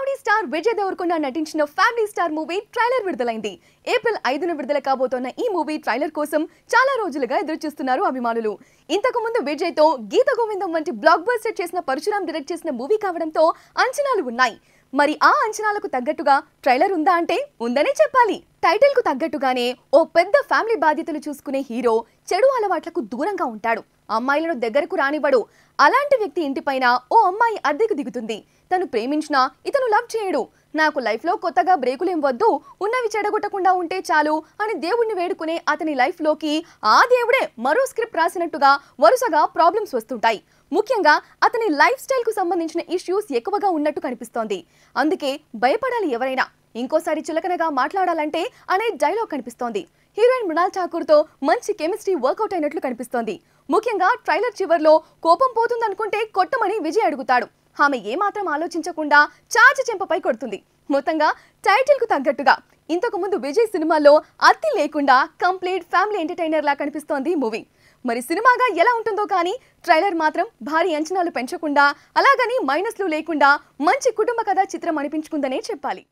rowdy star Vijay Deverakonda నటించిన family star movie trailer విడుదలైంది April ఐదున విడుదల కాబోతోన్న ఈ మూవీ ట్రైలర్ కోసం చాలా రోజులుగా ఎదురుచూస్తున్నారు అభిమానులు ఇంతకు విజయ్ విజయ్తో గీత గోవిందం వంటి బ్లాక్ బస్టర్ చేసిన పరశురామ్ డైరెక్ట్ చేసిన మూవీ కావడంతో అంచనాలు ఉన్నాయి మరి ఆ అంచనాలకు తగ్గట్టుగా ట్రైలర్ ఉందా అంటే ఉందనే చెప్పాలి టైటిల్ కు తగ్గట్టుగానే ఓ పెద్ద ఫ్యామిలీ బాధ్యతలు చూసుకునే హీరో చెడు అలవాట్లకు దూరంగా ఉంటాడు అమ్మాయిలను దగ్గరకు రానివ్వడు అలాంటి వ్యక్తి ఇంటిపైన ఓ అమ్మాయి అద్దెకు దిగుతుంది తను ప్రేమించినా ఇతను లవ్ చేయడు నాకు లైఫ్లో కొత్తగా బ్రేకులేం వద్దు ఉన్నవి చెడగొట్టకుండా ఉంటే చాలు అని దేవుణ్ణి వేడుకునే అతని లైఫ్లోకి ఆ దేవుడే మరో స్క్రిప్ట్ రాసినట్టుగా వరుసగా ప్రాబ్లమ్స్ వస్తుంటాయి ముఖ్యంగా అతని లైఫ్ స్టైల్కు సంబంధించిన ఇష్యూస్ ఎక్కువగా ఉన్నట్టు కనిపిస్తోంది అందుకే భయపడాలి ఎవరైనా ఇంకోసారి చులకనగా మాట్లాడాలంటే అనే డైలాగ్ కనిపిస్తోంది హీరోయిన్ మృణాల్ ఠాకూర్తో మంచి కెమిస్ట్రీ వర్కౌట్ అయినట్లు కనిపిస్తోంది ముఖ్యంగా ట్రైలర్ చివర్లో కోపం పోతుందనుకుంటే కొట్టమని విజయ్ అడుగుతాడు ఆమె ఏమాత్రం ఆలోచించకుండా చాచి చెంపపై కొడుతుంది మొత్తంగా టైటిల్కు తగ్గట్టుగా ఇంతకుముందు విజయ్ సినిమాలో అత్తి లేకుండా కంప్లీట్ ఫ్యామిలీ ఎంటర్టైనర్ లా కనిపిస్తోంది మూవీ మరి సినిమాగా ఎలా ఉంటుందో కానీ ట్రైలర్ మాత్రం భారీ అంచనాలు పెంచకుండా అలాగని మైనస్లు లేకుండా మంచి కుటుంబ కథా చిత్రం అనిపించుకుందనే చెప్పాలి